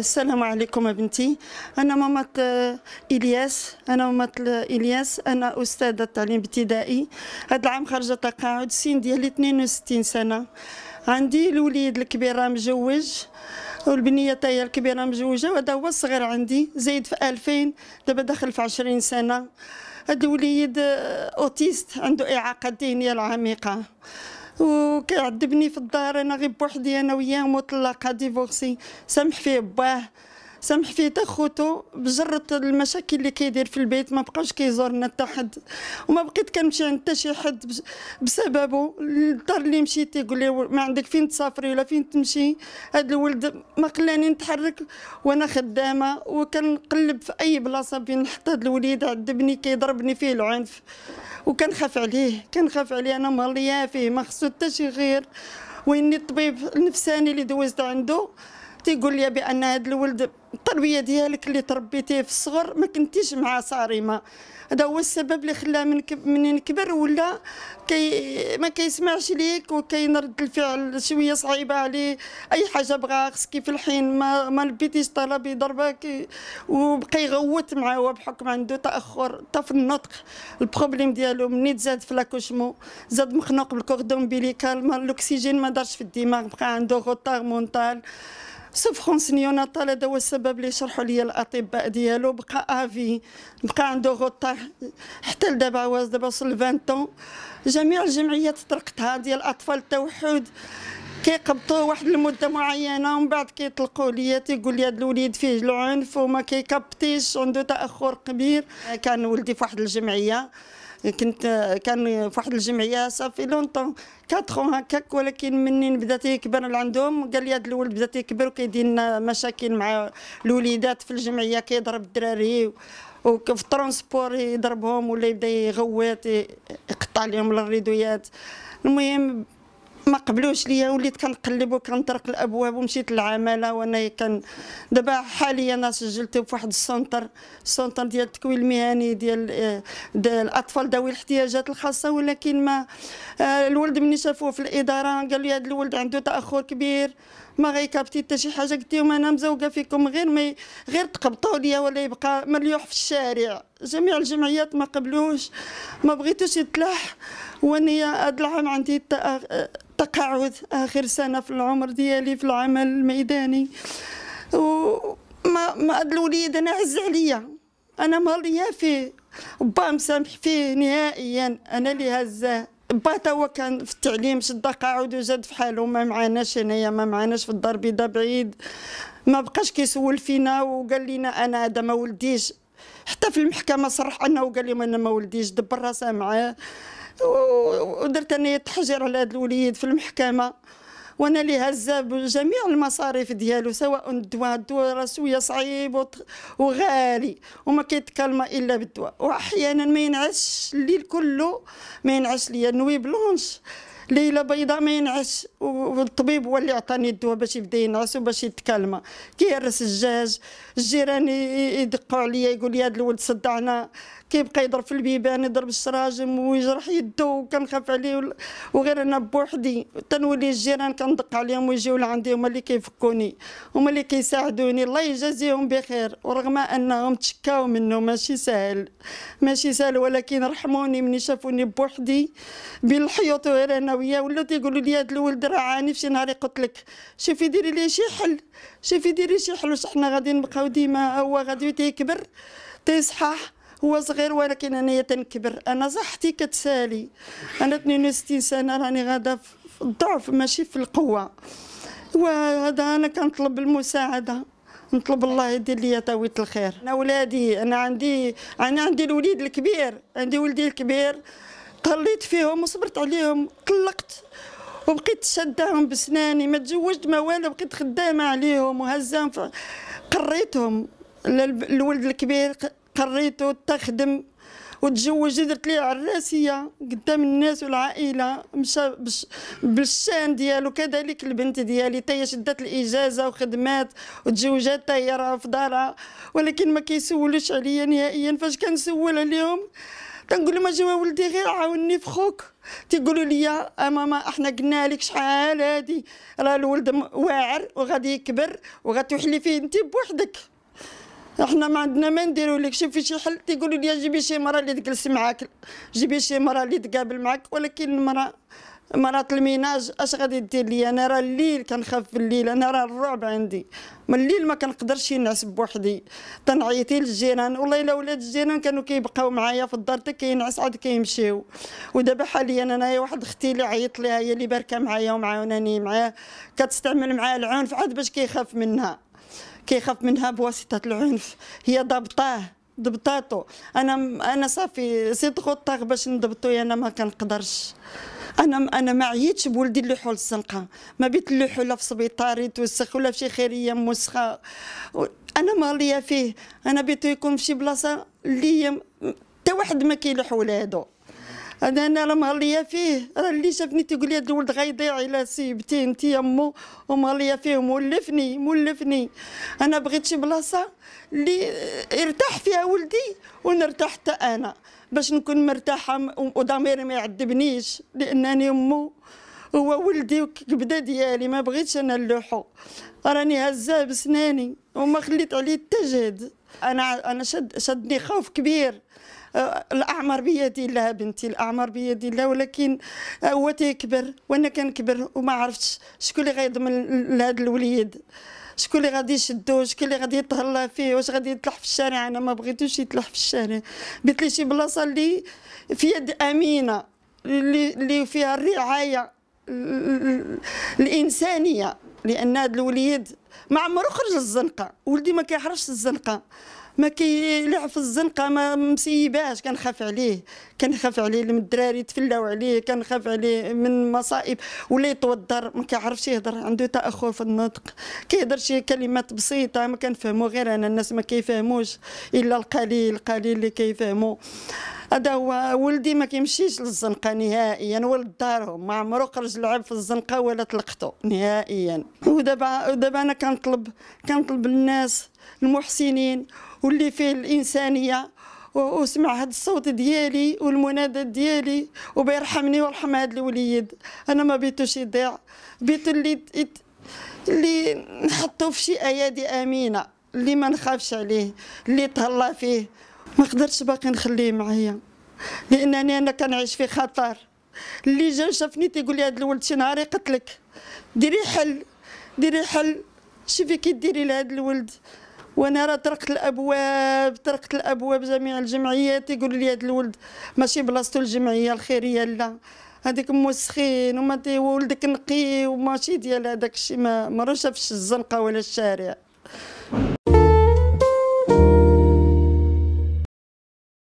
السلام عليكم بنتي انا ماما الياس انا ماما الياس انا استاذه تعليم ابتدائي هذا العام خرجت تقاعد السن ديالي 62 سنه عندي الوليد الكبير راه مزوج والبنيه تاعي الكبيره مزوجه وهذا هو الصغير عندي زايد في 2000 دابا داخل في 20 سنه هذا الوليد اوتيست عنده اعاقه ذهنيه العميقه وكيعذبني في الدار انا غير بوحدي انا وياه مطلقه ديفورسي سامح فيه باه سامح فيه تا خوتو بجرة المشاكل اللي كيدير في البيت ما بقاوش كيزورنا حتى حد وما بقيت كنمشي عند حتى شي حد بسببه الدار اللي مشيت يقول لي ما عندك فين تسافري ولا فين تمشي هاد الولد ما خلاني نتحرك وانا خدامه وكنقلب في اي بلاصه فين نحط هاد الوليد عذبني كيضربني فيه العنف وكنخاف عليه كنخاف عليه انا مهليه فيه ما خصو حتى شي غير واني الطبيب النفساني اللي دوزت عنده تيقول لي بان هذا الولد التربيه ديالك اللي تربيتيه في الصغر ما كنتيش مع صارمه هذا هو السبب اللي خلاه من منين كبر ولا كي ما كيسمعش ليك وكاين رد الفعل شويه صعيبه عليه اي حاجه بغا خصك في الحين ما ما لبيتيش طلب يضربك وبقى يغوت معاه هو بحكم عنده تاخر حتى في النطق البروبليم ديالو مني تزاد في لاكوشمو زاد مخنوق بالكوردون بيليكال الاكسجين ما دارش في الدماغ بقى عنده غوتار مونتال سوف خمسني وانا هذا هو السبب اللي شرحوا لي الاطباء ديالو بقى افي بقى عنده غطاء حتى لدابا واز دابا وصل 20 طون جميع الجمعيات طرقتها ديال اطفال التوحد كيقبطوه واحد المده معينه ومن بعد كيطلقوه ليا تيقول لي هذا الوليد فيه العنف وما كيكبطيش عنده تاخر كبير كان ولدي في واحد الجمعيه كنت كان في واحد الجمعيه صافي لونطون 4 هكاك ولكن منين بدات يكبر لعندهم قال لي هذا الولد بدات يكبر وكيدير لنا مشاكل مع الوليدات في الجمعيه كيضرب الدراري وفي الترونسبور يضربهم ولا يبدا يغوت يقطع لهم الريدويات المهم ما قبلوش ليا وليت كنقلب وكنطرق الابواب ومشيت للعماله وانا كان دابا حاليا انا سجلت في واحد السنتر السنتر ديال التكوين المهني ديال, آه، الاطفال ذوي الاحتياجات الخاصه ولكن ما آه، الولد مني شافوه في الاداره قالوا لي هذا الولد عنده تاخر كبير ما غيكابتي حتى شي حاجه قلت لهم انا مزوقه فيكم غير ما غير تقبطوا ليا ولا يبقى مليوح في الشارع جميع الجمعيات ما قبلوش ما بغيتوش يطلع وانا هذا العام عندي تقاعد اخر سنه في العمر ديالي في العمل الميداني وما ما الوليد انا عز عليا انا ماليا فيه با مسامح فيه نهائيا انا اللي هزاه با هو كان في التعليم شد قاعد وزاد في حاله ما معناش هنايا ما معناش في الدار البيضاء بعيد ما بقاش كيسول فينا وقال لنا انا هذا ما ولديش حتى في المحكمه صرح انه قال لي انا ما ولديش دبر راسه معاه ودرت انا تحجير على هذا الوليد في المحكمه وانا اللي هز بجميع المصاريف ديالو سواء الدواء الدواء راه شويه صعيب وغالي وما كيتكلم الا بالدواء واحيانا ما ينعش الليل كله ما ينعش ليا نوي بلونش ليله بيضاء ما ينعس والطبيب هو اللي عطاني الدواء باش يبدا ينعس وباش يتكلم كيهرس الجاج الجيران يدقوا عليا يقول لي هذا الولد صدعنا كيبقى يضرب في البيبان يضرب الشراجم ويجرح يده وكنخاف عليه وغير انا بوحدي تنولي الجيران كندق عليهم ويجيو لعندي هما اللي كيفكوني هما اللي كيساعدوني الله يجازيهم بخير ورغم انهم تشكاو منه ماشي سهل ماشي سهل ولكن رحموني مني شافوني بوحدي بين الحيوط غير انا الزاويه ولاو تيقولوا لي هذا الولد راه عاني في شي نهار يقتلك شوفي ديري ليه شي حل شوفي ديري شي حل واش حنا غادي نبقاو ديما هو غادي تيكبر تيصحح هو صغير ولكن انايا تنكبر انا صحتي كتسالي انا 62 سنه راني غادا في الضعف ماشي في القوه وهذا انا كنطلب المساعده نطلب الله يدير لي طاويه الخير انا ولادي انا عندي انا عندي الوليد الكبير عندي ولدي الكبير تهليت فيهم وصبرت عليهم طلقت وبقيت شداهم بسناني ما تزوجت ما والو بقيت خدامه عليهم وهزام قريتهم الولد الكبير قريته تخدم وتزوج درت ليه عراسيه قدام الناس والعائله مشى بالشان ديالو كذلك البنت ديالي تاهي شدات الاجازه وخدمات وتزوجات تاهي راها في دارها ولكن ما كيسولوش عليا نهائيا فاش كنسول عليهم كنقول لهم اجيو ولدي غير عاوني في خوك تيقولوا لي ماما احنا قلنا لك شحال هادي راه الولد واعر وغادي يكبر وغتحلي فيه انت بوحدك احنا ما عندنا ما نديروا لك شوفي شي حل تيقولوا لي جيبي شي مرا اللي تجلس معاك جيبي شي مرا اللي تقابل معاك ولكن المراه مرات الميناج اش غادي دير لي انا راه الليل كنخاف في الليل انا راه الرعب عندي من الليل ما كنقدرش نعس بوحدي تنعيطي للجيران والله الا ولاد الجيران كانوا كيبقاو معايا في الدار حتى كينعس عاد كيمشيو ودابا حاليا انايا واحد اختي اللي عيط ليها هي اللي باركه معايا ومعاوناني معاه كتستعمل معاه العنف عاد باش كيخاف منها كيخاف منها بواسطه العنف هي ضبطاه ضبطاتو انا انا صافي سي تخو باش نضبطو انا ما كنقدرش انا انا ما عييتش بولدي نلوحو الزنقه ما بيت نلوحو لا في سبيطار يتوسخ ولا في شي خيريه موسخه انا ماليه فيه انا بيتو يكون في شي بلاصه اللي حتى واحد ما كيلوح ولادو انا انا راه مهليه فيه راه اللي شافني تيقول لي هذا الولد غيضيع الا سيبتي انت يمو ومهليه فيه مولفني مولفني انا بغيت شي بلاصه اللي يرتاح فيها ولدي ونرتاح حتى انا باش نكون مرتاحه وضميري ما يعذبنيش لانني امو هو ولدي وكبده ديالي ما بغيتش انا نلوحو راني هزاه بسناني وما خليت عليه التجهد انا انا شد شدني خوف كبير آه، الاعمر بيد الله بنتي الاعمر بيد الله ولكن هو آه، تيكبر وانا كنكبر وما عرفتش شكون اللي غيضمن لهذا الوليد شكون اللي غادي يشدو شكون اللي غادي يتهلا فيه واش غادي يتلح في الشارع انا ما بغيتوش يتلح في الشارع قلت لي شي بلاصه اللي في يد امينه اللي اللي فيها الرعايه الانسانيه لان هذا الوليد ما عمره خرج الزنقه ولدي ما كيحرش الزنقه ما كيلعب في الزنقه ما مسيباش كنخاف عليه كنخاف عليه من الدراري يتفلاو عليه كنخاف عليه من مصائب ولا يتوضر ما كيعرفش يهضر عنده تاخر في النطق كيهضر شي كلمات بسيطه ما كنفهمو غير انا الناس ما كيفهموش الا القليل القليل اللي كيفهمو هذا هو ولدي ما كيمشيش للزنقه نهائيا ولد دارهم ما عمرو خرج لعب في الزنقه ولا طلقته نهائيا ودابا دابا انا كنطلب كنطلب الناس المحسنين واللي فيه الانسانيه وسمع هذا الصوت ديالي والمنادى ديالي وبيرحمني ويرحم هذا الوليد انا ما بيتوش يضيع بيت اللي اللي نحطو في شي ايادي امينه اللي ما نخافش عليه اللي تهلا فيه ما قدرتش باقي نخليه معايا لانني انا كنعيش في خطر اللي جا شافني تيقول لي هذا الولد شي نهار يقتلك ديري حل ديري حل شوفي كي ديري لهذا الولد وانا راه طرقت الابواب طرقت الابواب جميع الجمعيات يقول لي هذا الولد ماشي بلاصتو الجمعيه الخيريه لا هذيك موسخين وما ولدك نقي وماشي ديال هذاك الشيء ما في الزنقه ولا الشارع